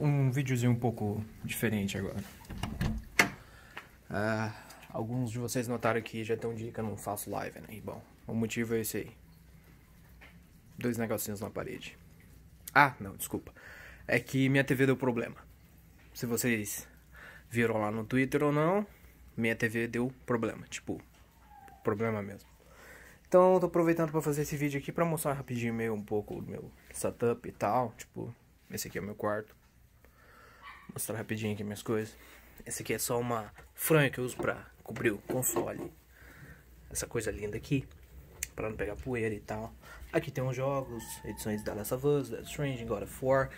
um videozinho um pouco diferente agora. Ah, alguns de vocês notaram que já tem um dia que eu não faço live, né? bom, o motivo é esse aí. Dois negocinhos na parede. Ah, não, desculpa. É que minha TV deu problema. Se vocês viram lá no Twitter ou não, minha TV deu problema. Tipo, problema mesmo. Então, eu tô aproveitando para fazer esse vídeo aqui para mostrar rapidinho meio um pouco o meu setup e tal. Tipo, esse aqui é o meu quarto mostrar rapidinho aqui minhas coisas. Essa aqui é só uma franja que eu uso pra cobrir o console. Essa coisa linda aqui, pra não pegar poeira e tal. Aqui tem uns jogos, edições da Last of Us, Death Strange, God of War,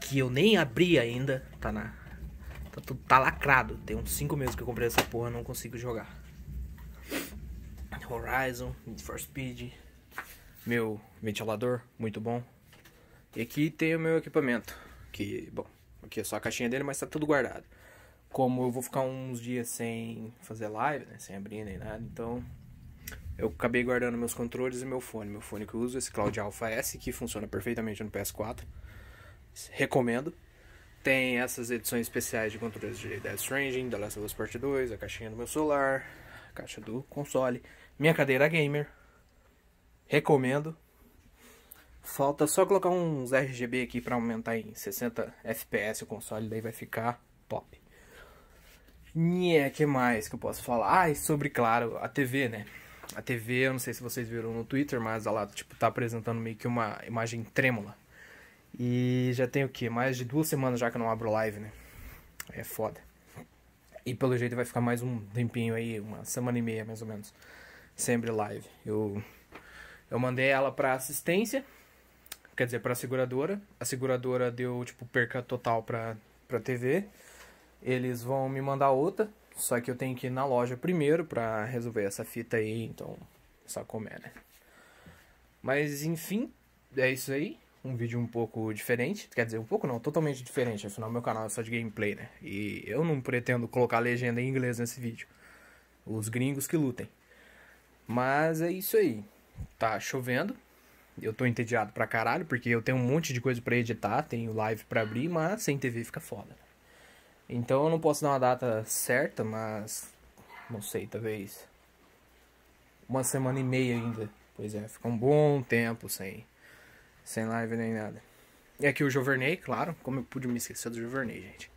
que eu nem abri ainda, tá na... Tá, tudo, tá lacrado, tem uns 5 meses que eu comprei essa porra não consigo jogar. Horizon, Need for Speed, meu ventilador, muito bom. E aqui tem o meu equipamento, que, bom, Aqui é só a caixinha dele, mas tá tudo guardado. Como eu vou ficar uns dias sem fazer live, né? Sem abrir nem nada, então... Eu acabei guardando meus controles e meu fone. Meu fone que eu uso, esse Cloud Alpha S, que funciona perfeitamente no PS4. Recomendo. Tem essas edições especiais de controles de Death Stranding, The Last of Us Part 2, a caixinha do meu celular, a caixa do console, minha cadeira gamer. Recomendo. Falta só colocar uns RGB aqui para aumentar em 60 FPS o console, daí vai ficar top. Nhé, que mais que eu posso falar? Ah, e sobre, claro, a TV, né? A TV, eu não sei se vocês viram no Twitter, mas ela tipo, tá apresentando meio que uma imagem trêmula. E já tem o que? Mais de duas semanas já que eu não abro live, né? É foda. E pelo jeito vai ficar mais um tempinho aí, uma semana e meia mais ou menos. Sempre live. Eu, eu mandei ela pra assistência quer dizer, para a seguradora. A seguradora deu tipo perca total para para TV. Eles vão me mandar outra, só que eu tenho que ir na loja primeiro para resolver essa fita aí, então só como é, né? Mas enfim, é isso aí. Um vídeo um pouco diferente, quer dizer, um pouco não, totalmente diferente, afinal meu canal é só de gameplay, né? E eu não pretendo colocar legenda em inglês nesse vídeo. Os gringos que lutem. Mas é isso aí. Tá chovendo, eu tô entediado pra caralho, porque eu tenho um monte de coisa para editar, tenho live para abrir, mas sem TV fica foda. Então eu não posso dar uma data certa, mas. Não sei, talvez. Uma semana e meia ainda. Pois é, fica um bom tempo sem, sem live nem nada. É e aqui o Joverney, claro, como eu pude me esquecer do Joverney, gente.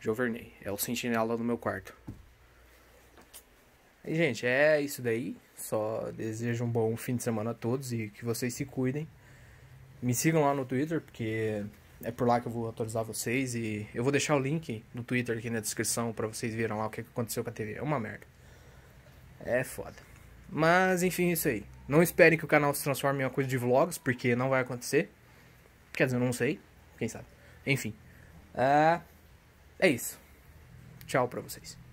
Joverney, é o sentinela do meu quarto. E, gente, é isso daí. Só desejo um bom fim de semana a todos e que vocês se cuidem. Me sigam lá no Twitter, porque é por lá que eu vou atualizar vocês e eu vou deixar o link no Twitter aqui na descrição para vocês verem lá o que aconteceu com a TV. É uma merda. É foda. Mas enfim, é isso aí. Não esperem que o canal se transforme em uma coisa de vlogs, porque não vai acontecer. Quer dizer, eu não sei. Quem sabe. Enfim. Uh, é isso. Tchau pra vocês.